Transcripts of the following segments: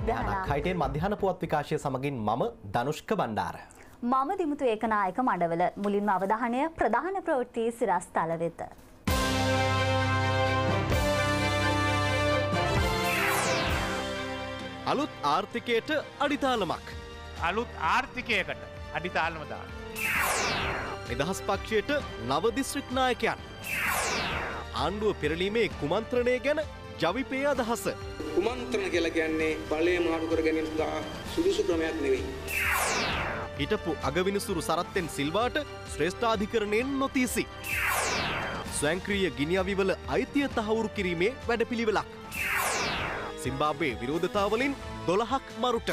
මධ්‍යහනක් හයිටෙන් මධ්‍යහන පුවත් විකාශය සමගින් මම දනුෂ්ක බණ්ඩාර. මම දිමුතු ඒකනායක මඩවල මුලින්ම අවධානය ප්‍රධාන ප්‍රවෘත්ති සිරස් තල වෙත. අලුත් ආර්ථිකයට අඩිතාලමක්. අලුත් ආර්ථිකයකට අඩිතාලම දාන. නිදහස් පක්ෂයට නව දිස්ත්‍රික් නායකයන්. ආණ්ඩුව පෙරලීමේ කුමන්ත්‍රණය ගැන ජවිපේ අදහස. කුමන්ත්‍රණ කියලා කියන්නේ බලය මාරු කර ගැනීම සඳහා සුදුසු ක්‍රමයක් නෙවෙයි. හිටපු අගවිනිසුරු සරත්තෙන් සිල්වාට ශ්‍රේෂ්ඨාධිකරණයෙන් නොතිසි. ස්වංක්‍රීය ගිනිියවිවල අයිතිය තහවුරු කිරීමේ වැඩපිළිවෙලක්. සිම්බාබේ විරෝධතාවලින් දොළහක් මරුට.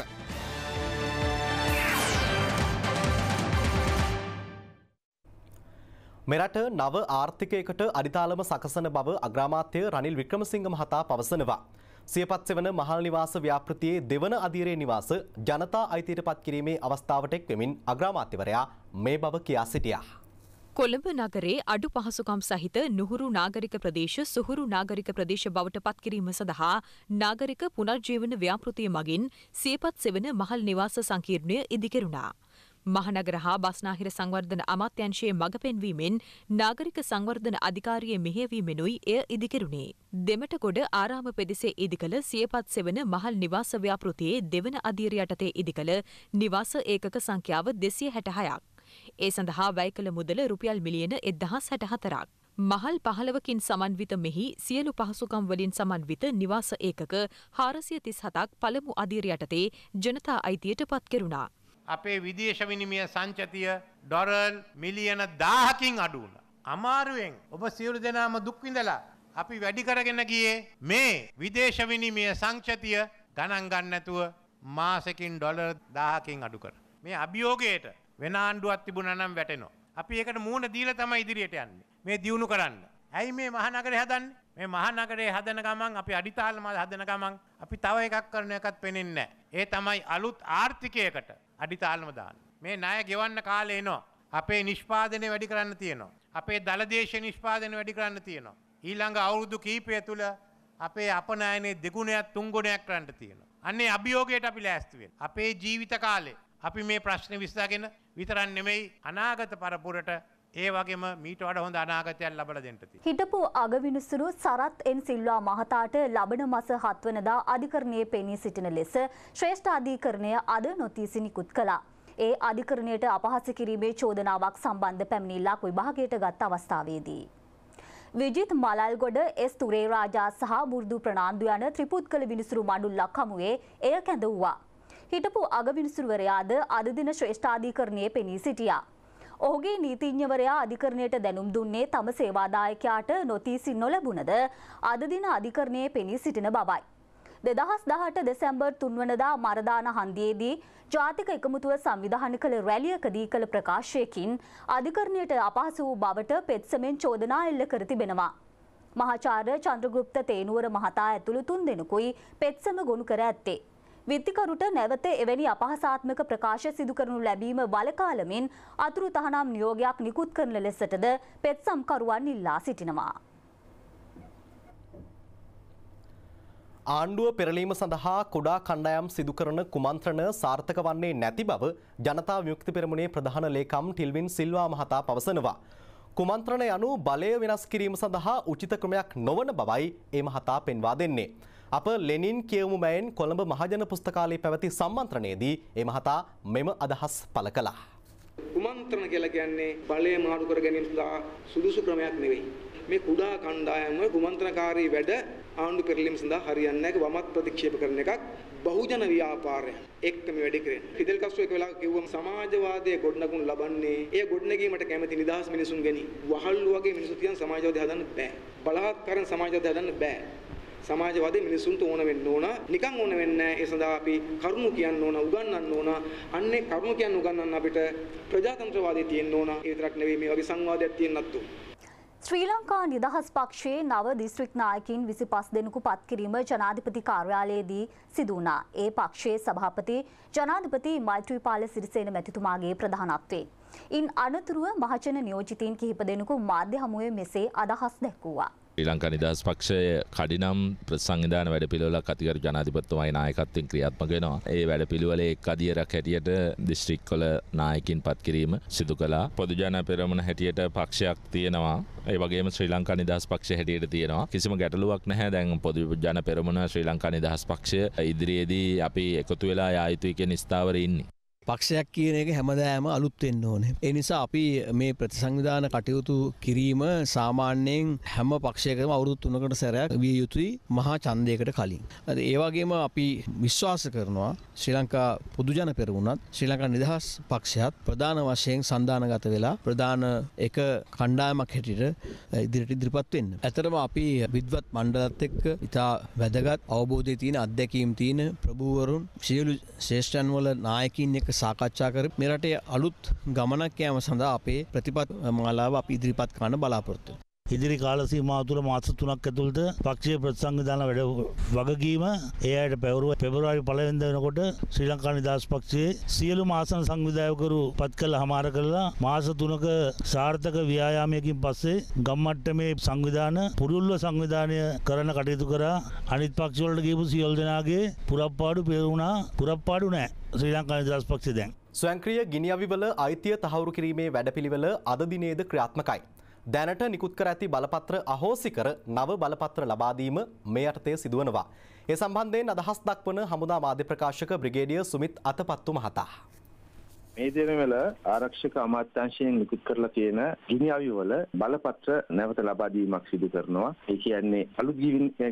මෙරට නව ආර්ථිකයකට අඩිතාලම සකසන බව අග්‍රාමාත්‍ය රනිල් වික්‍රමසිංහ මහතා පවසනවා. සියපත් සෙවන මහල් නිවාස ව්‍යාපෘතියේ දෙවන අධීරේ නිවාස ජනතා අයිතියට පත් කිරීමේ අවස්ථාවට එක්වෙමින් අග්‍රාමාත්‍යවරයා මේ බව කියා සිටියා. කොළඹ නගරේ අඩු පහසුකම් සහිත නුහුරු නාගරික ප්‍රදේශ සුහුරු නාගරික ප්‍රදේශ බවට පත්කිරීම සඳහා නාගරික පුනර්ජීවන ව්‍යාපෘතිය මගින් සියපත් සෙවන මහල් නිවාස සංකීර්ණය ඉදිකෙරුණා. මහනගර හා බස්නාහිර සංවර්ධන අමාත්‍යංශයේ මඟ පෙන්වීමෙන් නාගරික සංවර්ධන අධිකාරියේ මෙහෙයවීමෙනුයි එය ඉදිකෙරුණේ. දෙමටගොඩ ආරාම පෙදෙසේ ඉදිකළ සියපත් සෙවන මහල් නිවාස ව්‍යාපෘතියේ දෙවන අධීර යටතේ ඉදිකළ නිවාස ඒකක සංඛ්‍යාව දෙසිය හැටහයක්. ඒ සඳහා වැය කළ මුදල රුපියල් මිලියන එදහස් හැටහතරක්. මහල් පහළවකින් සමන්විත මෙහි සියලු පහසුකම් වලින් සමන්විත නිවාස ඒකක හාරසිය තිස් හතක් පළමු අධීර යටතේ ජනතා අයිතියට පත්කෙරුණා. අපේ විදේශ විනිමය සංචතිය ඩොරල් මිලියන දාහකින් අඩු වුණා. අමාරුවෙන් ඔබ සියලු දෙනාම දුක් විඳලා අපි වැඩි කරගෙන ගියේ මේ විදේශ විනිමය සංචතිය ගණන් ගන්න නැතුව මාසෙකින් ඩොලර් 1000කින් අඩු කර. මේ අභියෝගයට වෙන ආණ්ඩුවක් තිබුණා නම් වැටෙනවා. අපි ඒකට මූණ දීලා තමයි ඉදිරියට යන්නේ. මේ දියුණු කරන්න. ඇයි මේ මහනගරේ හදන්නේ? මේ මහනගරේ හදන ගමන් අපි අඩිතාලම හදන ගමන් අපි තව එකක් කරන එකත් පෙනෙන්නේ නැහැ. ඒ තමයි අලුත් ආර්ථිකයකට අඩිතාලම දාන්න. මේ ණය ගෙවන්න කාලේ එනවා. අපේ නිෂ්පාදනය වැඩි කරන්න තියෙනවා. අපේ දලදේශ නිෂ්පාදනය වැඩි කරන්න තියෙනවා. ඊළඟ අවුරුදු කීපය තුළ අපේ අපනයනේ දෙගුණයක් තුන්ගුණයක් කරන්න තියෙනවා. අන්නේ අභියෝගයට අපි ලෑස්තිවෙන්. අපේ ජීවිත කාලේ අපි මේ ප්‍රශ්න විසඳගෙන විතරන් නෙමෙයි අනාගත පරපුරට ඒ වගේම මීට වඩා හොඳ අනාගතයක් ලබලා දෙන්න තියෙනවා. හිටපු අගවිනිසුරු සරත් එන් සිල්වා මහතාට ලබන මාස 7 වෙනිදා අධිකරණයේ පෙනී සිටින ලෙස ශ්‍රේෂ්ඨ අධිකරණය අද නොතීසි නිකුත් කළා. ඒ අධිකරණයට අපහාස කිරීමේ චෝදනාවක් සම්බන්ධ පැමිණිල්ලක් විභාගයට ගත් අවස්ථාවේදී විජිත් මලල්ගොඩ එස් තුරේ රාජා සහ බුරුදු ප්‍රනාන්දු යන ත්‍රිපුත්කල විනිසුරු මඩුල්ලක් හමුවේ එය කැඳවුවා. හිටපු අගවිනිසුරුවරයාද අද දින ශ්‍රේෂ්ඨාධිකරණයේ පෙනී සිටියා. ඔහුගේ නීතිඥවරයා අධිකරණයට දැනුම් දුන්නේ තම සේවාදායකයාට නොතීසි නොලැබුණද අද දින අධිකරණයේ පෙනී සිටින බවයි. දෙදහස් දහට දෙසැම්බර් තුන්වනදා මරදාන හන්දියේදී ජාතික එකමුතුව සංවිධාන කළ රැලියකදී කළ ප්‍රකාශයකින් අධිකරණයට අපහසු වූ බවට පෙත්සමෙන් චෝදනා එල්ල කර තිබෙනවා. මහාචාර්ය චන්ද්‍රගුප්ත තේනුවර මහතා ඇතුළු තුන් දෙනෙකුයි පෙත්සම ගොනු කර ඇත්තේ. විත්තිකරුට නැවත එවැනි අපහසාත්මක ප්‍රකාශ සිදු කරනු ලැබීම වලකාලමින් අතුරු තහනම් නියෝගයක් නිකුත් කරන ලෙසටද පෙත්සම්කරුවන් ඉල්ලා සිටිනවා. ආණ්ඩුව පෙරලීම සඳහා කුඩා කණ්ඩායම් සිදු කරන කුමන්ත්‍රණ සාර්ථක වන්නේ නැති බව ජනතා විමුක්ති පෙරමුණේ ප්‍රධාන ලේකම් ටිල්වින් සිල්වා මහතා පවසනවා. කුමන්ත්‍රණ යනු බලය වෙනස් කිරීම සඳහා උචිත ක්‍රමයක් නොවන බවයි ඒ මහතා පෙන්වා දෙන්නේ. අප ලෙනින් කියවමු මැයෙන් කොළඹ මහජන පුස්තකාලයේ පැවති සම්මන්ත්‍රණයේදී ඒ මහතා මෙම අදහස් පළ කළා. කුමන්ත්‍රණ කියලා කියන්නේ බලය මාරු කර ගැනීම සඳහා සුදුසු ක්‍රමයක් නෙවෙයි. මේ කුඩා කණ්ඩායම කුමන්ත්‍රණකාරී වැඩ ආණ්ඩු පෙරලීම සඳහා හරියන්නේ නැහැ. වමත් ප්‍රතික්ෂේප කරන එකක් බහුජන ව්‍යාපාරය එක්ක මේ වැඩේ කරන්නේ. ෆිදල් කස්ට්‍රෝ එක වෙලාවක කිව්වම සමාජවාදයේ ගොඩනගුන් ලබන්නේ ඒ ගොඩනැගීමට කැමති නිදහස් මිනිසුන් ගැනි. වහල්ලු වගේ මිනිසු තියන් සමාජවාදී හදන්න බෑ. බලහත්කාරයෙන් සමාජවාදී හදන්න බෑ. සමාජවාදී මිනිසුන්ට ඕන වෙන්න ඕන. නිකන් ඕන වෙන්නේ ඒ සඳහා අපි කරුණු කියන්න ඕන, උගන්වන්න ඕන. අන්නේ කරුණු කියන්න උගන්වන්න අපිට ප්‍රජාතන්ත්‍රවාදී තියෙන්න ඕන. ඒ විතරක් නෙවෙයි මේ වගේ සංවාදයක් තියෙන්නත් ඕන. ශ්‍රී ලංකා නිදහස් පක්ෂයේ නව දිස්ත්‍රික් නායකින් විසි පස් දෙනෙකු පත්කිරීම ජනාධිපති කාර්යාලයේදී සිදුවනා. ඒ පක්ෂයේ සභාපති ජනාධිපති මෛත්‍රීපාල සිරිසේන මැතිතුමාගේ ප්‍රධානත්වේ. ඉන් අනතුරුව මහජන නියෝජිතීන් කිහිප දෙනෙකු මාධ්‍ය හමුවේ මෙසේ අදහස් දැක්වූවා. ලංකා නිදහස් පක්ෂය කඩිනම් ප්‍රසංවිධාන වැඩ පිළිවෙලක් අතිකරු ජනාධිපතිතුමයි නායකත්වයෙන් ක්‍රියාත්මක වෙනවා. ඒ වැඩ පිළිවෙලේ එක් අදියරක් හැටියට දිස්ත්‍රික්වල නායකින් පත් කිරීම සිදු කළා. පොදු ජන පෙරමුණ හැටියට පක්ෂයක් තියෙනවා. ඒ වගේම ශ්‍රී ලංකා නිදහස් පක්ෂය හැටියට තියෙනවා. කිසිම ගැටලුවක් නැහැ. දැන් පොදු ජන පෙරමුණ ශ්‍රී ලංකා නිදහස් පක්ෂය ඉදිරියේදී අපි එකතු වෙලා යා යුතුයි කියන ස්ථාවරේ ඉන්නේ. පක්ෂයක් කියන එක හැමදෑම අලුත් වෙන්න ඕනේ. ඒ නිසා අපි මේ ප්‍රතිසංවිධාන කටයුතු කිරීම සාමාන්‍යයෙන් හැම පක්ෂයකම අවුරුදු තුනකට සැරයක් විය යුතුයි මහා ඡන්දයකට කලින්. ඒ වගේම අපි විශ්වාස කරනවා ශ්‍රී ලංකා පොදු ජන පෙරමුණත් ශ්‍රී ලංකා නිදහස් පක්ෂයත් ප්‍රධාන වශයෙන් සන්දානගත වෙලා ප්‍රධාන එක කණ්ඩායමක් හැටියට ඉදිරියට ඉදිරිපත් වෙන්න. ඇතරම අපි විද්වත් මණ්ඩලත් එක්ක ඉතා වැදගත් අවබෝධය තියෙන අත්දැකීම් තියෙන ප්‍රභූවරුන් සියලු ශේෂ්ඨයන් වල නායකින් එක්ක සාකච්ඡා කර මෙරටේ අලුත් ගමනක් යෑම සඳහා අපේ ප්‍රතිපත් මාලාව අපි ඉදිරිපත් කරන්න බලාපොරොත්තු ඉදිරි කාලසීමාව තුළ මාස තුනක් ඇතුළත පක්ෂයේ ප්‍රතිසංවිධාන වැඩ වගකීම ඒ අයට පැවරුව පෙබරවාරි පළවෙනිද වෙනකොට ශ්‍රී ලංකා නිදහස් පක්ෂයේ සියලුම ආසන සංවිධායකවරු පත් කළ හමාර කළා මාස තුනක සාර්ථක ව්‍යායාමයකින් පස්සේ ගම්මට්ටමේ සංවිධාන පුරුල්ව සංවිධානය කරන කටයුතු කරා අනිත් පක්ෂවලට ගිහපු සියලු දෙනාගේ පුරප්පාඩු පෙරුණා පුරප්පාඩු නැහැ ශ්‍රී ලංකා නිදහස් පක්ෂය දැන්. ස්වංක්‍රීය ගිනි අවිවල අයිතිය තහවුරු කිරීමේ වැඩපිළිවෙල අද දිනේද ක්‍රියාත්මකයි. දැනට නිකුත් කර ඇති බලපත්‍ර අහෝසි කර නව බලපත්‍ර ලබාදීම මේ අර්ථය සිදුවනවා. ඒ සම්බන්ධයෙන් අදහස් දක්වන හමුදා මාධ්‍ය ප්‍රකාශක බ්‍රිගේඩිය සුමිත් අතපත්තු මහතා. මේ දිනවල ආරක්ෂක අමාත්‍යාංශයෙන් නිකුත් කරලා තියෙන ගිනි අවි වල බලපත්‍ර නැවත ලබා දීමක් සිදු කරනවා. ඒ කියන්නේ අලුත්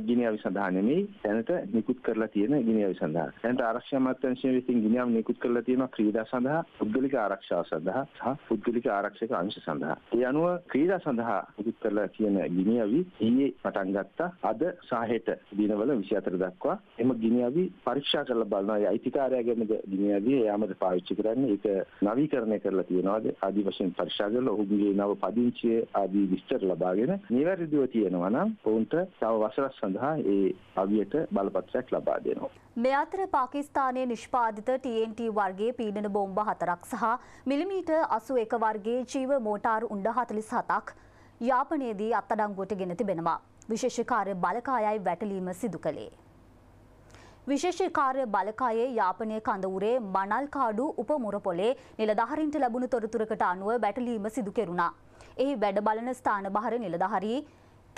ගිනි අවි සඳහා නෙමෙයි දැනට නිකුත් කරලා තියෙන ගිනි අවි සඳහා. දැනට ආරක්ෂක අමාත්‍යාංශය විසින් ගිනි අවි නිකුත් කරලා තියෙන ක්‍රීඩා සඳහා, පුද්ගලික ආරක්ෂාව සඳහා සහ පුද්ගලික ආරක්ෂක අංශ සඳහා. ඒ අනුව ක්‍රීඩා සඳහා නිකුත් කරලා තියෙන ගිනි අවි ඊයේ පටන් ගත්තා. අද සහ හෙට දිනවල 24 දක්වා එම ගිනි අවි පරීක්ෂා කරලා බලනවා. අයිතිකාරයාගෙනද ගිනි අවි යාමද පාවිච්චි කරන්නේ. ඒක නවීකරණය කරලා තියෙනවාද ආදි වශයෙන් පරික්ෂා කරලා ඔහුගේ නව පදිංචිය ආදී විස්තර ලබාගෙන නිවැරදිව තියෙනවා නම් ඔවුන්ට තව වසරක් සඳහා ඒ අවියට බලපත්‍රයක් ලබා දෙනවා. මේ අතර පාකිස්තානයේ නිෂ්පාදිත TNT වර්ගයේ පීඩන බෝම්බ හතරක් සහ මිලිමීටර් 81 වර්ගයේ ජීව මෝටාරු උණ්ඩ 47ක් යාපනයේදී අත්අඩංගුවට ගෙන තිබෙනවා. විශේෂ කාර්ය බලකායයි වැටලීම සිදු කළේ. විශේෂ කාර්ය බලකායේ යාපනය කඳවුරේ මනල්කාඩු උපමුරපොලේ නිලධාරීන්ට ලැබුණු තොරතුරකට අනුව බැටලීම සිදු කෙරුණා. එහි වැඩ බලන ස්ථානභාර නිලධාරී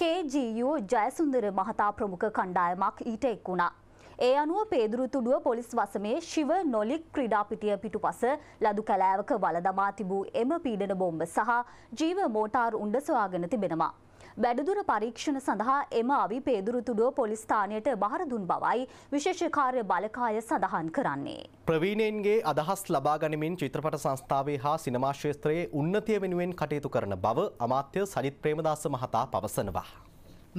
KGU ජයසුන්දර මහතා ප්‍රමුඛ කණ්ඩායමක් ඊට එක් වුණා. ඒ අනුව පේදුරු තුඩුව පොලිස් වසමේ ශිව නොලික් ක්‍රීඩාපිටිය පිටුපස ලදු කැලෑවක වලදමා තිබූ එම පීඩන බොම්බ සහ ජීව මෝටාර් උණ්ඩ සොයාගෙන තිබෙනවා. වැඩිදුර පරීක්ෂණ සඳහා එම අවි පේදුරුතුඩුව පොලිස් ස්ථානයට බහර දුන් බවයි විශේෂ කාර්ය බලකාය සඳහන් කරන්නේ. ප්‍රවීණයන්ගේ අදහස් ලබා ගනිමින් චිත්‍රපට සංස්ථාවේ හා සිනමා ක්ෂේත්‍රයේ උන්නතිය වෙනුවෙන් කටයුතු කරන බව අමාත්‍ය සජිත් ප්‍රේමදාස මහතා පවසනවා.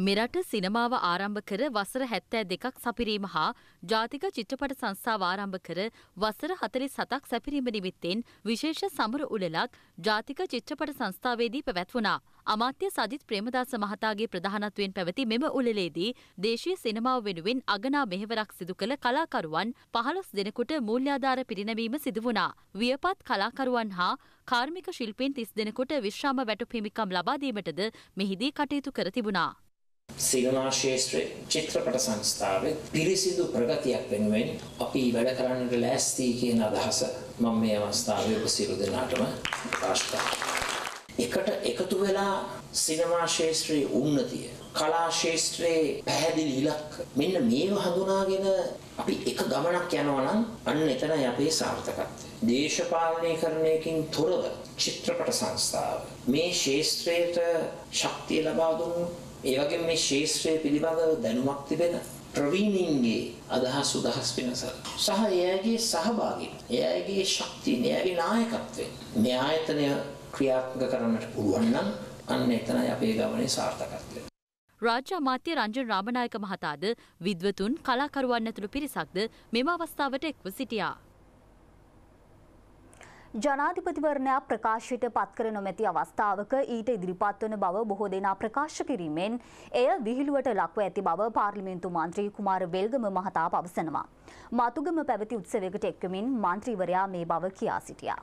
මෙරට සිනමාව ආරම්භ කර වසර හැත්තෑ දෙකක් සපිරීම හා ජාතික චිත්‍රපට සංස්ථාව ආරම්භ කර වසර හතරි සතක් සැපිරීම නිමිත්තෙන් විශේෂ සමර උළලක් ජාතික චිත්‍රපට සංස්ථාවේදී පැවැත්වුණා. අමාත්‍ය සජිත් ප්‍රේමදාස මහතාගේ ප්‍රධානත්වයෙන් පැවති මෙම උළෙලේදී දේශීය සිනමාව වෙනුවෙන් අගනා මෙහෙවරක් සිදු කළ කලාකරුවන් පහළොස් දෙනෙකුට මූල්‍යාධාර පිරිනැවීම සිදු වුණා. වියපත් කලාකරුවන් හා කාර්මික ශිල්පීන් තිස් දෙනෙකුට විශ්‍රාම වැටුප් හිමිකම් ලබා දීමටද මෙහිදී කටයුතු කර තිබුණා. සිනමා ශාස්ත්‍රයේ චිත්‍රපට සංස්ථාවේ පිරිසිදු ප්‍රගතියක් වෙනුවෙන් අපි වැඩ කරන්නට ලෑස්ති කියන අදහස මම මේ අවස්ථාවේ ඔබ සියලු දෙනාටම ප්‍රකාශ කරනවා. එකට එකතු වෙලා සිනමා ශාස්ත්‍රයේ උන්නතිය කලා ශාස්ත්‍රයේ පැහැදිලි ඉලක්ක මෙන්න මේව හඳුනාගෙන අපි එක ගමනක් යනවා නම් අන්න එතනයි අපේ සාර්ථකත්වය. දේශපාලනීකරණයකින් තොරව චිත්‍රපට සංස්ථාව මේ ශාස්ත්‍රයට ශක්තිය ලබා දුන්නු ඒ වගේම මේ ශාස්ත්‍රය පිළිබඳව දැනුමක් තිබෙන ප්‍රවීණින්ගේ අදහස් උදහස් වෙනසල් සහ එයාගේ සහභාගී එයාගේ ශක්තිය එයාගේ නායකත්වය මේ ආයතනය ක්‍රියාත්මක කරන්නට පුළුවන් නම් අන්න එතනයි අපේ ගමනේ සාර්ථකත්වය. රාජ්‍ය අමාත්‍ය රංජන් රාමනායක මහතාද විද්වතුන් කලාකරුවන් ඇතුළු පිරිසක්ද මෙම අවස්ථාවට එක්ව සිටියා. ජනාධිපතිවරණයා ප්‍රකාශයට පත්කර නොමැති අවස්ථාවක ඊට ඉදිරිපත්වන බව බොහෝ දෙනා ප්‍රකාශ කිරීමෙන් එය විහිළුවට ලක්ව ඇති බව පාර්ලිමේන්තු මන්ත්‍රී කුමාර වෙල්ගම මහතා පවසනවා. මතුගම පැවති උත්සවයකට එක්වමින් මන්ත්‍රීවරයා මේ බව කියා සිටියා.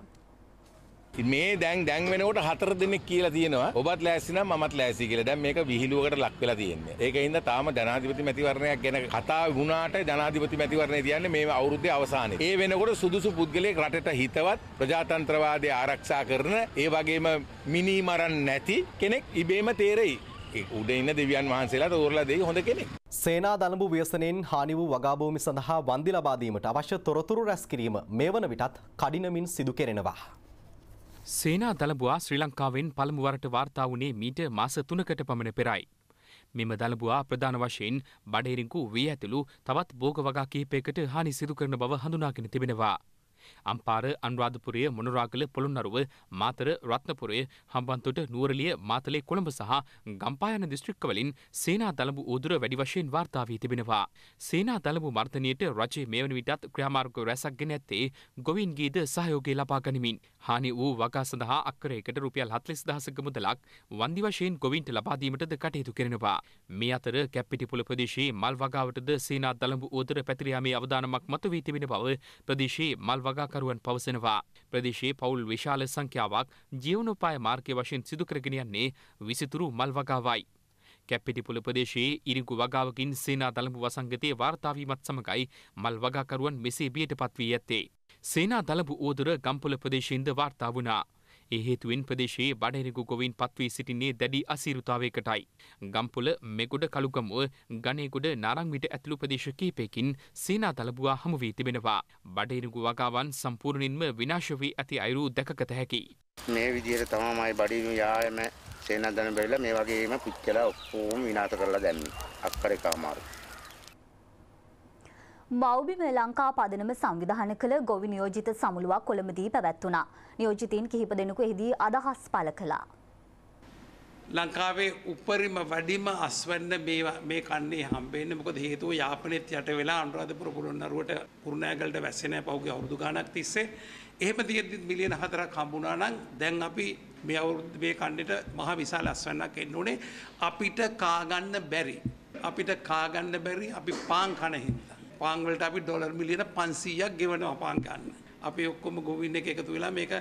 මේ දැන් දැන් වෙනකොට හතර දෙනෙක් කියලා තියෙනවා. ඔබත් ලෑස්ති නම් මමත් ලෑස්ති කියලා. දැන් මේක විහිළුවකට ලක් වෙලා තියෙන්නේ. ඒකින්ද තාම ජනාධිපති මැතිවරණයක් ගැන කතා වුණාට ජනාධිපති මැතිවරණය කියන්නේ මේ අවුරුද්දේ අවසානයේ. ඒ වෙනකොට සුදුසු පුද්ගලයෙක් රටට හිතවත් ප්‍රජාතන්ත්‍රවාදය ආරක්ෂා කරන ඒ වගේම මිනි මරන් නැති කෙනෙක් ඉබේම තේරෙයි. උඩ ඉන්න දෙවියන් වහන්සේලාට තෝරලා දෙයි හොඳ කෙනෙක්. සේනා දනබු ව්‍යසනයෙන් හානි වූ වගාභූමි සඳහා වන්දි ලබා දීමට අවශ්‍ය තොරතුරු රැස් කිරීම මේ වන විටත් කඩිනමින් සිදු කෙරෙනවා. සේනා දළබවා ශ්‍රී ලංකාවෙන් පළමුවරට වාර්තා වුණේ මීට මාස තුනකට පමණ පෙරයි. මෙම දළබවා ප්‍රධාන වශයෙන් බඩේරිංකු වී ඇතුළු තවත් බෝග වගා කිහිපයකට හානි සිදු කරන බව හඳුනාගෙන තිබෙනවා. අම්පාර අනුරාධපුරය මොනරාගල පොළොන්නරුව මාතර රත්නපුරය හම්බන්තොට නුවරලිය මාතලේ කොළඹ සහ ගම්පායන දිස්ත්‍රික්කවලින් සේනා දළඹු ඕදුර වැඩි වශයෙන් වාර්තා වී තිබෙනවා. සේනා දළඹු මර්ධනයට රජයේ මෙවන විටත් ක්‍රියාමාර්ග රැසක් ගෙන ඇත්තේ ගොවින්ගේද සහයෝගය ලබා ගනිමින්. හානි වූ වගා සඳහා අක්කරයකට රුපියල් හත්ලිස් දහසක මුදලක් වන්දි වශයෙන් ගොවින්ට ලබාදීමටද කටයුතු කෙනෙනවා. මේ අතර කැප්පිටිපුල ප්‍රදේශයේ මල් වගාවටද සේනා දළඹු ඕදුර පැතිරයාමේ අවධානමක් මතුවී තිබෙන බව ප්‍රදේශයේ මල් වගා වාගාකරුවන් පවසනවා. ප්‍රදේශයේ පවුල් විශාල සංඛ්‍යාවක් ජීවනෝපාය මාර්ගය වශයෙන් සිදුකරගෙන යන්නේ විසිතුරු මල් වගාවයි. කැප්පිටිපුල ප්‍රදේශයේ ඉරිඟු වගාවකින් සේනා දළඹු වසංගතයේ වාර්තාාවීමත් සමඟයි මල් වගාකරුවන් මෙසේ බියට පත්වී ඇත්තේ. සේනා දළඹු ඕදුර ගම්පොල ප්‍රදේශයෙන්ද වාර්තා වුණා. ඒ හේතුවෙන් ප්‍රදේශයේ බඩහිරකු ගොවීන් පත්වී සිටින්නේ දැඩි අසීරුතාවයකටයි. ගම්පොල මෙගොඩ කළුගමුව ගනේගොඩ නාරංවිට ඇතුළු ප්‍රදේශ කීපයකින් සීනා තලබුවා හමු වී තිබෙනවා. බඩහිරකු වගාවන් සම්පූර්ණින්ම විනාශ වී ඇති අයුරු දැකගත හැකි. මේ විදිහට තමයි බඩිනු යායම සේනාධන බැරිලා මේ වගේම පුච්චලා ඔක්කොම විනාශ කරලා දැම්මේ. අක්කර එක අමාරුයි. මෞබිම ලංකා පදනම සංවිධාන කළ ගොවි නියෝජිත සමුළුවක් කොළඹදී පැවැත්වුණා. නියෝජිතීන් කිහිප දෙනෙකු එහිදී අදහස් පළ කළා. ලංකාවේ උපරිම වැඩිම අස්වැන්න මේ කන්නේ හම්බෙන්න මොකද හේතුව යාපනයේත් යට වෙලා අනුරාධපුර පොළොන්නරුවට කුරුණෑගලට වැස්සේ නැහැ පහුගිය අවුරුදු ගාණක් තිස්සේ. එහෙම තියෙද්දි මිලියන 4ක් හම්බුණා නම් දැන් අපි මේ අවුරුදු මේ කන්නේට මහ විශාල අස්වැන්නක් එන්න ඕනේ. අපිට කා ගන්න බැරි. අපිට කා ගන්න බැරි අපි පාන් කන හින්දා. පාංවලට අපි ඩොලර් මිලියන 500ක් ගෙවනවා පාන් ගන්න. අපි ඔක්කොම ගොවින් එක එකතු වෙලා මේක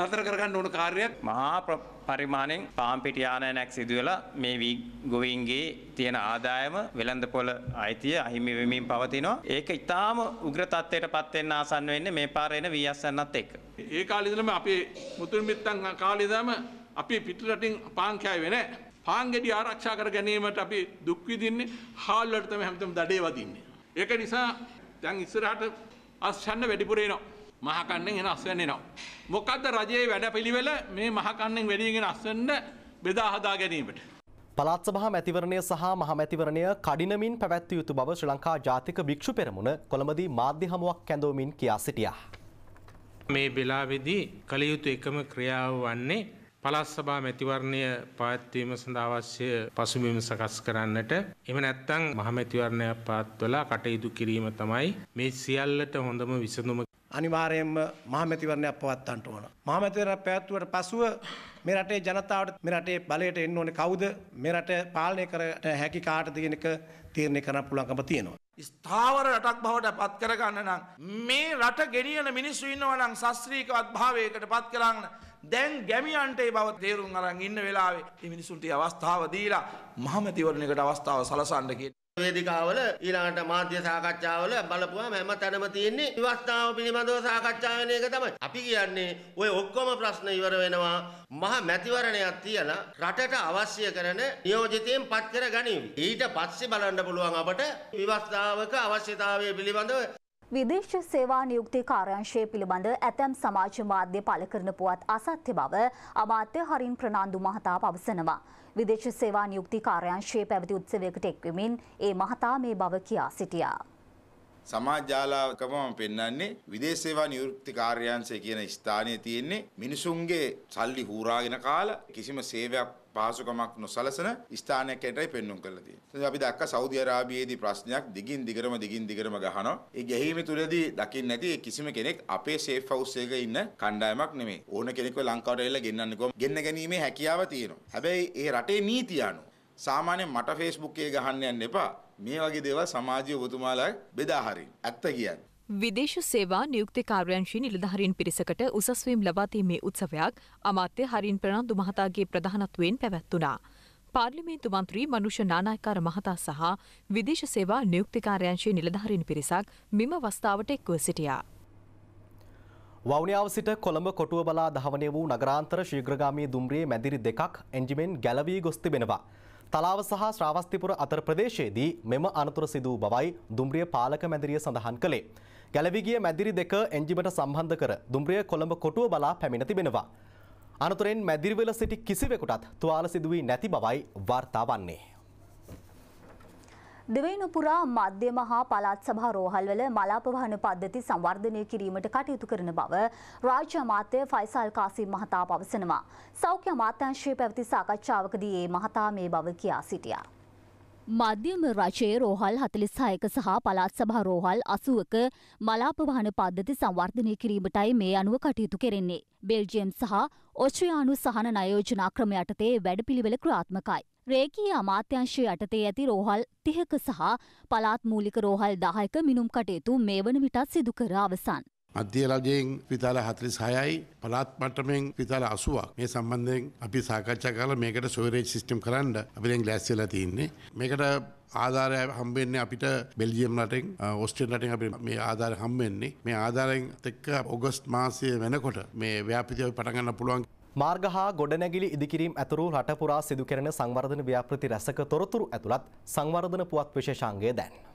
නතර කරගන්න ඕන කාර්යයක්. මහා පරිමාණයෙන් පාන් පිටි ආනයනක් සිදු වෙලා මේ ගොවීන්ගේ තියෙන ආදායම වෙළඳ පොළ අයිතිය අහිමි වෙමින් පවතිනවා. ඒක ඊටාම උග්‍ර තත්ත්වයටපත් වෙන්න ආසන්න වෙන්නේ මේ පාරේ එන VSNත් එක්ක. ඒ කාලේ ඉඳලම අපේ මුතුන් මිත්තන් කාලේ ඉඳලම අපි පිටරටින් පාන් කෑවේ නැහැ. පාන් ගෙඩි ආරක්ෂා කර ගැනීමට අපි දුක් විඳින්නේ හාල්වලට තමයි හැමතෙම දඩේ වදින්නේ. ඒක නිසා දැන් ඉස්සරහට අස්වැන්න වැඩිපුර එනවා. මහකන්නෙන් එන අස්වැන්න එනවා. මොකද්ද රජයේ වැඩපිළිවෙල මේ මහකන්නෙන් වැඩියෙන් එන අස්වැන්න බෙදා හදා ගැනීමට? පළාත් සභා මැතිවරණය සහ මහමැතිවරණය කඩිනමින් පැවැත්විය යුතු බව ශ්‍රී ලංකා ජාතික භික්ෂු පෙරමුණ කොළඹදී මාධ්‍ය හමුවක් කැඳවමින් කියා සිටියා. මේ වෙලාවේදී කළ යුතු එකම ක්‍රියාව වන්නේ පළාත් සභා මැතිවරණය පවත්වීම සඳහා අවශ්‍ය පසුබිම් සකස් කරන්නට එහෙම නැත්නම් මහමැතිවරණය පවත්වලා කටයුතු කිරීම තමයි මේ සියල්ලට හොඳම විසඳුම අනිවාර්යයෙන්ම මහමැතිවරණයක් පවත්වන්නට ඕන. මහමැතිවරණය පැවැත්වුවට පසුව මේ රටේ ජනතාවට මේ රටේ බලයට එන්න ඕනේ කවුද? මේ රට පාලනය කරට හැකි කාටද කියන එක තීරණය කරන්න පුළුවන්කම තියෙනවා. ස්ථාවර රටක් බවට පත් කරගන්න නම් මේ රට ගෙනියන මිනිස්සු ඉන්නවා නම් ශාස්ත්‍රීයකවත් භාවයකට පත් කරගන්න දැන් ගැමියන්ට ඒ බව තේරුම් අරන් ඉන්න වෙලාවේ මේ මිනිසුන්ට අවස්ථාව දීලා මහමැතිවරණයකට අවස්ථාව සලසන්න කියන වේදිකාවල ඊළඟට මාධ්‍ය සාකච්ඡාවල බලපුවාම හැම තැනම තියෙන්නේ විවස්ථාව පිළිබඳව සාකච්ඡා වෙන එක තමයි. අපි කියන්නේ ওই ඔක්කොම ප්‍රශ්න ඉවර වෙනවා මහ මැතිවරණයක් තියලා රටට අවශ්‍ය කරන නියෝජිතයන් පත් කර ගැනීම. ඊට පස්සේ බලන්න පුළුවන් අපට විවස්ථාවක අවශ්‍යතාවය පිළිබඳව විදේශ සේවා නියුක්ති කාර්යංශය පිළිබඳ ඇතැම් සමාජ මාධ්‍ය පල කරන පුවත් අසත්‍ය බව අමාත්‍ය හරින් ප්‍රනාන්දු මහතා පවසනවා. විදේශ සේවා නියුක්ති කාර්යංශයේ පැවති උත්සවයකට එක්වමින් ඒ මහතා මේ බව කියා සිටියා. සමාජාලාකමම පෙන්වන්නේ විදේශ සේවා නිවෘත්ති කාර්යාංශය කියන ස්ථානයේ තියෙන්නේ මිනිසුන්ගේ සල්ලි හූරාගෙන කාලා කිසිම සේවයක් පහසුකමක් නොසලසන ස්ථානයක් ඇටයි පෙන්눔 කරලා තියෙනවා. අපි දැක්ක සෞදි අරාබියේදී ප්‍රශ්නයක් දිගින් දිගටම දිගින් දිගටම ගහනවා. ඒ ගැහිම තුලදී දකින්න නැති කිසිම කෙනෙක් අපේ සේෆ් හවුස් එකේ ඉන්න කණ්ඩායමක් නෙමෙයි. ඕන කෙනෙක්ව ලංකාවට එල්ල ගෙන්නන්න කොහොම ගෙන්න ගැනීමේ හැකියාව තියෙනවා. හැබැයි ඒ රටේ නීතිය අනුව සාමාන්‍යයෙන් මට ෆේස්බුක් එකේ ගහන්න යන්න එපා. මේ වගේ දේවල් සමාජීය ඔබතුමාලා බෙදා හරින්න. ඇත්ත කියන්නේ විදේශ සේවා නියුක්තිකාර්යංශී නිලධාරීන් පිරිසකට උසස්වීම් ලබාදීමේ උත්සවයක් අමාත්‍ය හරින් ප්‍රනාන්දු මහතාගේ ප්‍රධානත්වයෙන් පැවැත්වුණා. පාර්ලිමේන්තු මන්ත්‍රී මනුෂ්‍ය නානායකාර මහතා සහ විදේශ සේවා නියුක්තිකාර්යංශී නිලධාරීන් පිරිසක් මෙම වස්ථාවට එක්ව සිටියා. වවනියාව සිට කොළඹ කොටුව බලා දහවනය වූ නගරාන්තර ශීග්‍රගාමී දුම්රියේ මැදිරි දෙකක් එන්ජිමෙන් ගැලවී ගොස් තිබෙනවා. තලාව සහ ශ්‍රාවස්තිපුර අතර ප්‍රදේශයේදී මෙම අනතුර සිදූ බවයි දුම්රිය පාලක මැදිරිය සඳහන් කළේ. ගැලවිගිය මැදිරි දෙක එන්ජිමට සම්බන්ධ කර දුම්රිය කොළඹ කොටුව බලා පැමිණ තිබෙනවා. අනතුරෙන් මැදිරිවල සිටි කිසිවෙකුටත් තුවාල සිදුවී නැති බවයි වාර්තා වන්නේ. දෙවයින පුරා මධ්‍යම හා පළාත් සභා රෝහල්වල මලාපවහන පද්ධති සංවර්ධනය කිරීමට කටයුතු කරන බව රාජ්‍ය අමාත්‍ය ෆයිසල් කාසිම් මහතා පවසනවා. සෞඛ්‍ය අමාත්‍යංශයේ පැවති සාකච්ඡාවකදී ඒ මහතා මේ බව කියා සිටියා. මධ්‍යම රජයේ රෝහල් හතලිස් හයක සහ පළාත් සභා රෝහල් අසුවක මලාපවාහන පද්ධති සංවර්ධනය කිරීමටයි මේ අනුව කටයුතු කෙරෙන්නේ. බෙල්ජියම් සහ ඔස්ට්‍රයානු සහන නයෝජනා ක්‍රම යටතේ වැඩපිළිවෙල ක්‍රාත්මකයි. රේකී අමාත්‍යංශය යටතේ ඇති රෝහල් තිහක සහ පළාත් මූලික රෝහල් දාහයක මිනුම් කටයුතු මේ වන විටත් සිදු කර අවසන්. අධ්‍ය රජයෙන් විතාල හතලිස් හයයි පලාත් මටමෙන් විතාල අසුවක් මේ සම්බන්ධයෙන් අපි සාකච්ඡා කරලා මේකට සොයරේජ් සිස්ටම් කරන්න අපි දැන් ග්ලෑස් වෙලා තියෙන්නේ මේකට ආධාරය හම්බෙන්නේ අපිට බෙල්ජියම් රටෙන් ඔස්ට්‍රේලියා රටෙන් අපිට මේ ආධාරය හම්බෙන්නේ මේ ආධාරයෙන් එක්ක ඔගස්ට් මාසය වෙනකොට මේ ව්‍යාපෘතිය පටන් ගන්න පුළුවන් මාර්ග හා ගොඩනැගිලි ඉදිකිරීම් ඇතුළු රට පුරා සිදු කරන සංවර්ධන ව්‍යාපෘති රැසක තොරතුරු ඇතුළත් සංවර්ධන පුවත් විශේෂාංගය දැන්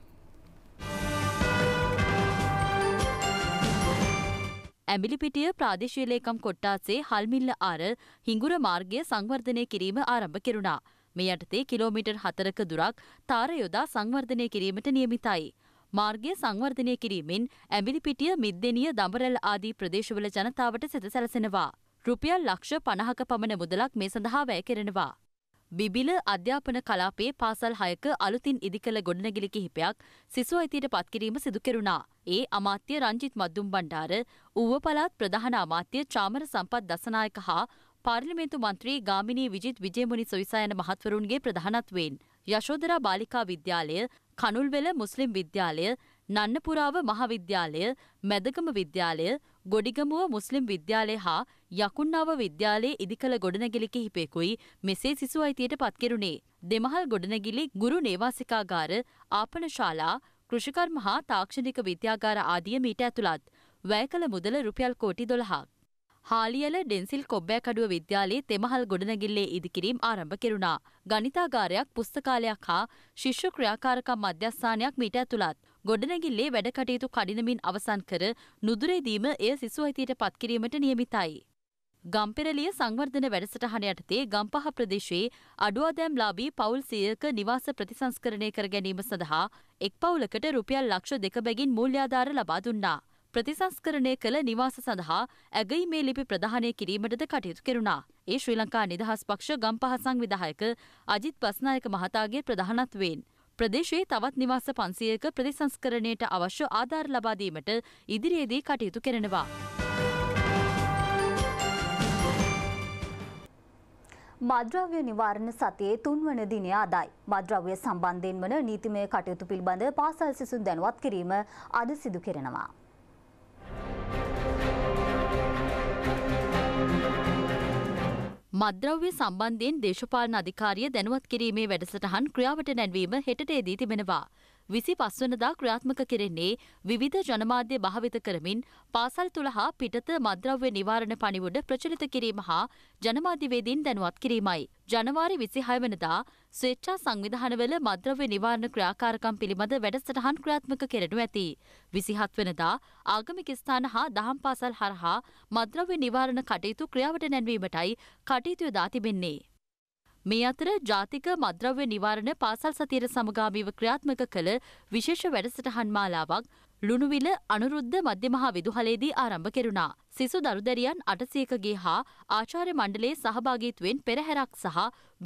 ඇඹිලිපිටිය ප්‍රාදේශීය ලේකම් කොට්ටාසේ හල්මිල්ල ආර හිඟුර මාර්ගය සංවර්ධනය කිරීම ආරම්භ කෙරුණා. මේ යටතේ කිලෝමීටර් 4ක දුරක් තාර යොදා සංවර්ධනය කිරීමට නියමිතයි. මාර්ගය සංවර්ධනය කිරීමෙන් ඇඹිලිපිටිය මිද්දෙනිය දඹරැල් ආදී ප්‍රදේශවල ජනතාවට සෙත සැලසෙනවා. රුපියල් ලක්ෂ 50ක පමණ මුදලක් මේ සඳහා වැය කෙරෙනවා. බිබිල අධ්‍යාපන කලාපයේ පාසල් හයක අලුතින් ඉදිකළ ගොඩනැගිලි කිහිපයක් සිසු අයිතියට පත්කිරීම සිදු කෙරුණා. ඒ අමාත්‍ය රංජිත් මද්දුම් බණ්ඩාර, ඌව පළාත් ප්‍රධාන අමාත්‍ය චාමර සම්පත් දසනායක හා පාර්ලිමේන්තු මන්ත්‍රී ගාමිණී විජිත් විජේමුනි සොයිසායන මහත්වරුන්ගේ ප්‍රධානත්වයෙන් යශෝදරා බාලිකා විද්‍යාලය, කනුල්වෙල මුස්ලිම් විද්‍යාලය, නන්නපුරාව මහාවිද්‍යාලය, මැදගම විද්‍යාලය, ගොඩිගමුව මුස්ලිම් විද්‍යාලය හා යකුන්නාව විද්‍යාලයේ ඉදිකළ ගොඩනැගිලි කිහිපෙකුයි මෙසේ සිසු අයිතියට පත්කෙරුණේ. දෙමහල් ගොඩනැගිලි ගුරු නේවාසිකාගාර, ආපන ශාලා, කෘෂිකර්ම හා තාක්ෂණික විද්‍යාගාර ආදිය මීට ඇතුළත්. වැය කළ මුදල රුපියල් කෝටි දොළහක්. හාලියල ඩෙන්සිල් කොබ්බෑකඩුව විද්‍යාලයේ තෙමහල් ගොඩනැගිල්ලේ ඉදිකිරීම් ආරම්භ කෙරුණා. ගණිතාගාරයක් පුස්තකාලයක් හා ශිෂ්‍ය ක්‍රියාකාරකම් මධ්‍යස්ථානයක් මීට ඇතුළත්. ගොඩනැගිල්ලේ වැඩ කටයුතු කඩිනමින් අවසන් කර නුදුරේදීම එය සිසු අයිතියට පත්කිරීමට නියමිතයි. ගම්පෙරලිය සංවර්ධන වැඩසටහන යටතේ ගම්පහ ප්‍රදේශයේ අඩුවාදෑම්ලාබී පවුල් සියක නිවාස ප්‍රතිසංස්කරණය කර ගැනීම සඳහා එක් පවුලකට රුපියල් ලක්ෂ දෙක බැගින් මූල්‍යාධාර ලබා දුන්නා. ප්‍රතිසංස්කරණය කළ නිවාස සඳහා ඇගයි මේ ලිපි ප්‍රධානය කිරීමටද කටයුතු කෙරුණා. ඒ ශ්‍රී ලංකා නිදහස් පක්ෂ ගම්පහ සංවිධායක අජිත් බස්නායක මහතාගේ ප්‍රධානත්වයෙන්. ප්‍රදේශයේ තවත් නිවාස පන්සියක ප්‍රතිසංස්කරණයට අවශ්‍ය ආධාර ලබාදීමට ඉදිරියේදී කටයුතු කෙරෙනවා. මද්‍රව්‍ය නිවාරණ සතියේ තුන්වන දිනය අදයි. මද්‍රව්‍ය සම්බන්ධයෙන් වන නීතිමය කටයුතු පිළිබඳ පාසල් සිසුන් දැනුවත් කිරීම අද සිදු කෙරෙනවා. මද්‍රව්‍ය සම්බන්ධයෙන් දේශපාලන අධිකාරිය දැනුවත් කිරීමේ වැඩසටහන් ක්‍රියාවට නැන්වීම හෙටටේදී තිබෙනවා. විසි පස්වනදා ක්‍රියාත්මක කෙරෙන්නේ විවිධ ජනමාධ්‍ය භාවිත කරමින් පාසල් තුළ හා පිටත මද්‍රව්‍ය නිවාරණ පනිවුඩ ප්‍රචලිත කිරීම හා ජනමාධ්‍යවේදීන් දැනුවත් කිරීමයි. ජනවාරි විසිහයවනදා ස්වේච්ඡා සංවිධානවල මද්‍රව්‍ය නිවාරණ ක්‍රියාකාරකම් පිළිබඳ වැඩසටහන් ක්‍රියාත්මක කෙරෙනු ඇති. විසිහත් වනදා ආගමික ස්ථාන හා දහම් පාසල් හරහා මද්‍රව්‍ය නිවාරණ කටයුතු ක්‍රියාවට නැන්වීමටයි කටයුතු යොදා තිබෙන්නේ. මේ අතර ජාතික මද්‍රව්‍ය නිවාරණ පාසල් සතියට සමගාමීව ක්‍රියාත්මක කළ විශේෂ වැඩසටහන් මාලාවක් ලුණුවිල අනුරුද්ධ මධ්‍යමහා විදුහලේදී ආරම්භ කෙරුණා. සිසු දරුදැරියන් අටසයකගේ හා ආචාර්ය මණ්ඩලයේ සහභාගීත්වයෙන් පෙරහැරක් සහ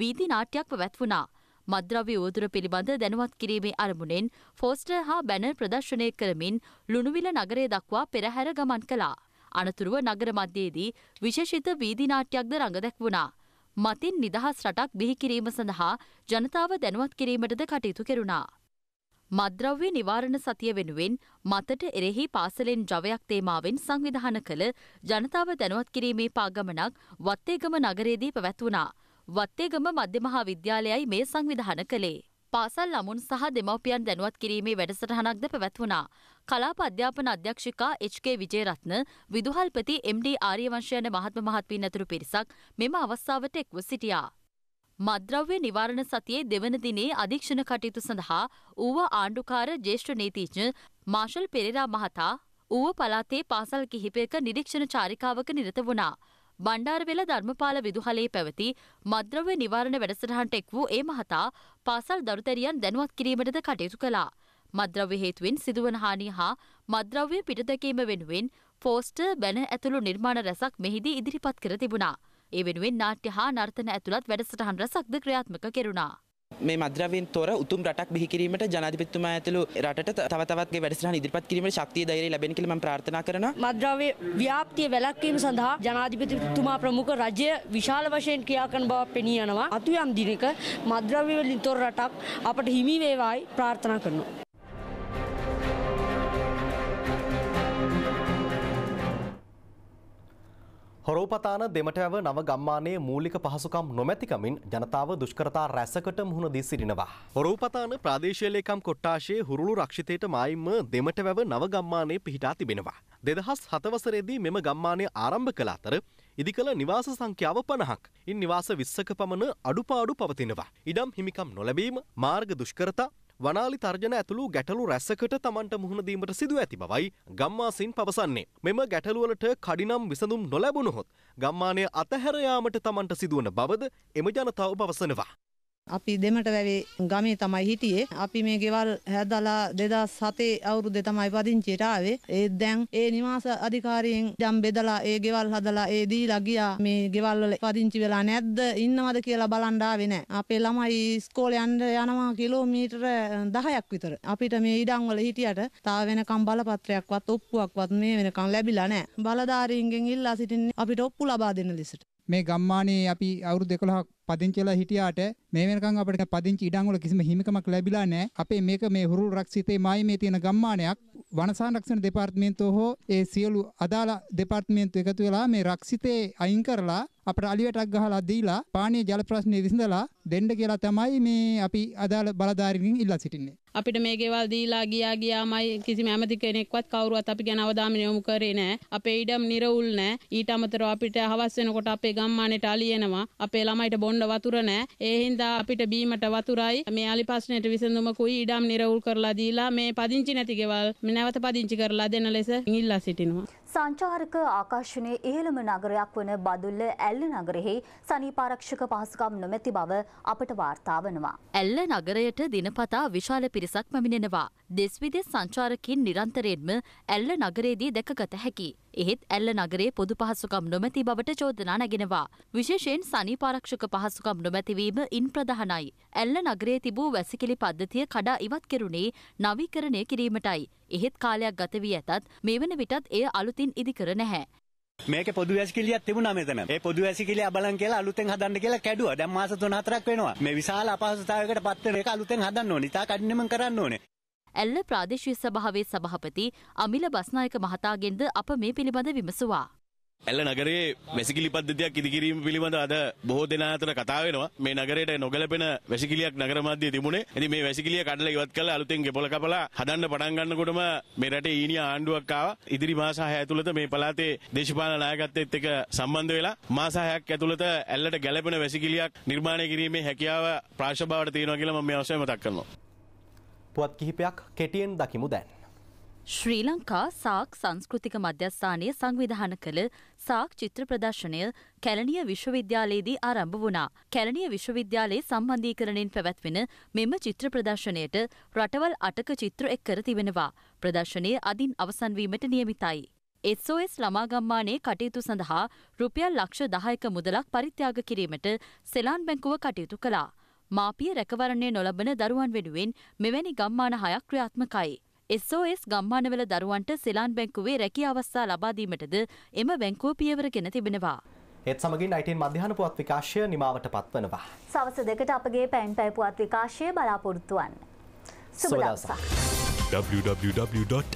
වීදි නාට්‍යයක් පැවැත්වුණා. මද්‍රව්‍ය ඕදුර පිළිබඳ දැනුවත් කිරීමේ අරමුණෙන් ෆෝස්ටර් හා බැනර් ප්‍රදර්ශනය කරමින් ලුණුවිල නගරය දක්වා පෙරහැර ගමන් කළා. අනතුරුව නගර මධ්‍යයේදී විශේෂිත වීදි නාට්‍යයක්ද රඟදැක් වුණා. මතින් නිදහස් රටක් බිහිකිරීම සඳහා ජනතාව දැනුවත් කිරීමටද කටයුතු කෙරුණා. මද්‍රව්‍ය නිවාරණ සතිය වෙනුවෙන් මතට එරෙහි පාසලෙන් ජවයක් තේමාවෙන් සංවිධාන කළ ජනතාව දැනුවත් කිරීමේ පාගමනක් වත්තේගම නගරේදී පැවැත්වුණා. වත්තේගම මධ්‍යමහා විද්‍යාලයයි මේ සංවිධාන කළේ. පාසල් ළමුන් සහ දෙමව්පියන් දැනුවත් කිරීමේ වැඩසටහනක්ද පැවැත්වුණා. කලාප අධ්‍යාපන අධ්‍යක්ෂිකා එච්.කේ. විජේරත්න, විදුහල්පති එම්.ඩී. ආර්යවංශ යන මහත්ම මහත්මීන් ඇතුළු පිරිසක් මෙම අවස්ථාවට එක්ව සිටියා. මද්‍රව්‍ය නිවාරණ සතියේ දෙවන දිනේ අධීක්ෂණ කටයුතු සඳහා ඌව ආණ්ඩුකාර ජේෂ්ඨ නීතිඥ මාශල් පෙරේරා මහතා ඌව පළාතේ පාසල් කිහිපයක නිරීක්ෂණ චාරිකාවක නිරත වුණා. බණ්ඩාරවෙල ධර්මපාල විදුහලේ පැවති මද්‍රව්‍ය නිවාරණ වැඩසටහනට එක් වූ ඒ මහතා පාසල් දරුතැරියන් දැනුවත් කිරීමටද කටයුතු කළා. මද්‍රව්‍ය හේතුවෙන් සිදුවන හානි හා මද්‍රව්‍ය පිටදැකීම වෙනුවෙන් ෆෝස්ටර් බැන ඇතුළු නිර්මාණ රැසක් මෙහිදී ඉදිරිපත් කර තිබුණා. ඒ වෙනුවෙන් නාට්‍ය හා නර්තන ඇතුළත් වැඩසටහන් රැසක්ද ක්‍රියාත්මක කෙරුණා. මේ මද්‍රවෙන් තොර උතුම් රටක් බිහිකිරීමට ජනාධිපතිතුමා ඇතුළු රටට තව තවත්ගේ වැඩසටහන් ඉදිරිපත් කිරීමට ශක්තිය ධෛර්යය ලැබෙන කියලා මම ප්‍රාර්ථනා කරනවා. මද්‍රව්‍ය ව්‍යාප්තිය වැළැක්වීම සඳහා ජනාධිපතිතුමා ප්‍රමුඛ රජය විශාල වශයෙන් ක්‍රියා කරන බව පෙනී යනවා. අතුයම් දිනක මද්‍රව්‍ය වලින් තොර රටක් අපට හිමි වේවායි ප්‍රාර්ථනා කරනවා. හොරෝපතාන දෙමටවැව නව ගම්මානයේ මූලික පහසුකම් නොමැතිකමින් ජනතාව දුෂ්කරතා රැසකට මුහුණ දී සිටිනවා. හොරෝපතාන ප්‍රාදේශීයලේකම් කොට්ටාශයේ හුරුළු රක්ෂිතයට මායිම්ම දෙමටවැව නව ගම්මානයේ පිහිටා තිබෙනවා. දෙදහස් හතවසරේදී මෙම ගම්මානය ආරම්භ කළ අතර ඉදිකළ නිවාස සංඛ්‍යාව පණහක්. ඉන් නිවාස විස්සක පමණ අඩුපාඩු පවතිනවා. ඉඩම් හිමිකම් නොලැබීම මාර්ග දුෂ්කරතා වනාලි තර්ජන ඇතුළු ගැටලු රැසකට තමන්ට මුහුණ දීමට සිදු ඇති බවයි ගම්මාසින් පවසන්නේ. මෙම ගැටලුවලට කඩිනම් විසඳුම් නොලැබුණොත් ගම්මානය අතහැර යාමට තමන්ට සිදුවන බවද එම ජනතාව පවසනවා. අපි දෙමට වැවේ ගමේ තමයි හිටියේ. අපි මේ ගෙවල් හැදලා 2007 අවුරුද්දේ තමයි පදිංචියට ආවේ. ඒ දැන් ඒ නිවාස අධිකාරියෙන් දැන් බෙදලා ඒ ගෙවල් හදලා ඒ දීලා ගියා. මේ ගෙවල් වල පදිංචි වෙලා නැද්ද? ඉන්නවද කියලා බලන් ආවේ නැහැ. අපේ ළමයි ඉස්කෝලේ යන්න යනවා කිලෝමීටර 10ක් විතර. අපිට මේ ඉඩම් වල හිටියට තා වෙනකම් බලපත්‍රයක්වත් ඔප්පුවක්වත් මේ වෙනකම් ලැබිලා නැහැ. බලධාරීන්ගෙන් ඉල්ලා සිටින්නේ අපිට ඔප්පු ලබා දෙන්න ලෙසට. මේ ගම්මානයේ අපි අවුරුදු 11ක් පදිංචිලා හිටියාට මේ වෙනකන් අපිට පදිංචි ඉඩම් වල කිසිම හිමිකමක් ලැබිලා නැහැ. අපේ මේක මේ හුරුල් රක්ෂිතේ මායිමේ තියෙන ගම්මානයක්. වන සංරක්ෂණ දෙපාර්තමේන්තුව හෝ ඒ සියලු අදාළ දෙපාර්තමේන්තු එකතු වෙලා මේ රක්ෂිතේ අයින් කරලා අපට අලියටක් ගහලා දීලා පානීය ජල ප්‍රශ්නේ විසඳලා දෙන්න කියලා තමයි මේ අපි අදාළ බලධාරීන්ගෙන් ඉල්ලා සිටින්නේ. අපිට මේ ගෙවල් දීලා ගියා ගියාමයි කිසිම ඇමති කෙනෙක්වත් කවුරුවත් අපි ගැන අවධානය යොමු කරේ නෑ. අපේ ඉඩම් නිරවුල් නෑ. ඊට අමතරව අපිට හවස් වෙනකොට අපේ ගම්මානයට අලියනවා. අපේ ළමයිට බොන්න වතුර නෑ. ඒ හින්දා අපිට බීමට වතුරයි මේ අලි ප්‍රශ්නෙට විසඳුමකුයි ඉඩම් නිරවුල් කරලා දීලා මේ පදිංචි නැති ගෙවල් නැවත පදිංචි කරලා දෙන ලෙස ඉල්ලා සිටිනවා. සංචාරක ආකර්ෂණයේ ඉහළම නගරයක් වන බදුල්ල ඇල්ල නගරෙහි සනීපාරක්ෂක පහසුකම් නොමැති බව අපට වාර්තා වනවා. ඇල්ල නගරයට දිනපතා විශාල පිරිසක් පැමිණෙනවා. දෙස්විදෙස් සංචාරකින් නිරන්තරයෙන්ම ඇල්ල නගරේදී දැකගත හැකි. එහෙත් ඇල්ල නගරේ පොදු පහසුකම් නොමැති බවට චෝදනා නැගෙනවා. විශේෂයෙන් සනීපාරක්ෂක පහසුකම් නොමැතිවීම ඉන් ප්‍රධානයි. ඇල්ල නගරේ තිබූ වැසිකිලි පද්ධතිය කඩා ඉවත් කෙරුණේ නවීකරණය කිරීමටයි. එහෙත් කාලයක් ගත වී ඇතත් මේ වන විටත් එය අලුතින් ඉදිකර නැහැ. මේක පොදු වැසිකිලියක් තිබුණා මෙතන. ඒ පොදු වැසිකිලිය අබලන් කියලා අලුතෙන් හදන්න කියලා කැඩුවා. දැන් මාස 3-4ක් වෙනවා. මේ විශාල අපහසුතාවයකට පත් වෙන එක අලුතෙන් හදන්න ඕනේ. ඉතා කඩිනමෙන් කරන්න ඕනේ. ඇල්ල ප්‍රාදේශීය සභාවේ සභාපති අමිල බස්නායක මහතාගෙන්ද අප මේ පිළිබඳ විමසුවා. ඇල්ල නගරේ වැසිකිලි පද්ධතියක් ඉදිකිරීම පිළිබඳ අද බොහෝ දෙනා අතර කතා වෙනවා මේ නගරයට නොගැලපෙන වැසිකිලියක් නගර මැදේ තිබුණේ. ඉතින් මේ වැසිකිලිය කඩලා ඉවත් කරලා අලුතෙන් ගෙපොළ කපලා හදන්න පටන් ගන්නකොටම මේ රටේ ඊනිය ආණ්ඩුවක් ආවා. ඉදිරි මාස 6 ඇතුළත මේ පළාතේ දේශපාලන නායකත්වයේත් එක්ක සම්බන්ධ වෙලා මාස 6ක් ඇතුළත ඇල්ලට ගැලපෙන වැසිකිලියක් නිර්මාණය කිරීමේ හැකියාව ප්‍රාශභාවට තියෙනවා කියලා මම මේ අවස්ථාවේ මතක් කරනවා. පුවත් කිහිපයක් කෙටියෙන් දකිමු දැන්. ශ්‍රී ලංකා සාක් සංස්කෘතික මධ්‍යස්ථානය සංවිධාන කළ සාක් චිත්‍ර ප්‍රදර්ශනය කැලනිය විශ්වවිද්‍යාලයේදී ආරම්භ වුණා. කැලනිය විශ්වවිද්‍යාලයේ සම්බන්ධීකරණයෙන් පැවැත්වෙන මෙම චිත්‍ර ප්‍රදර්ශනයට රටවල් අටක චිත්‍ර එක් කර තිබෙනවා. ප්‍රදර්ශනය අදින් අවසන්වීමට නියමිතයි. SOS ළමාගම්මානයේ කටයුතු සඳහා රුපියල් ලක්ෂ දහයක මුදලක් පරිත්‍යාග කිරීමට සෙලාන් බැංකුව කටයුතු කළා. මාපිය රැකවරණය නොලබන දරුවන් වෙනුවෙන් මෙවැනි ගම්මාන හයක් ක්‍රියාත්මකයි. SOS ගම්මානවල දරුවන්ට සෙලාන් බැංකුවේ රැකී අවස්ථා ලබාදීමටද එම බැංකුව පියවර ගෙන තිබෙනවා. ඒත් සමගින් අයිටන් මධ්‍යහන පුවත් විකාශය නිමාවට පත්වනවා. සවස දෙකට අපගේ පැන් පැ පුවත් විකාශය බලාපොරොත්තුවන්. සුබදවසක්. www.itnnews.lk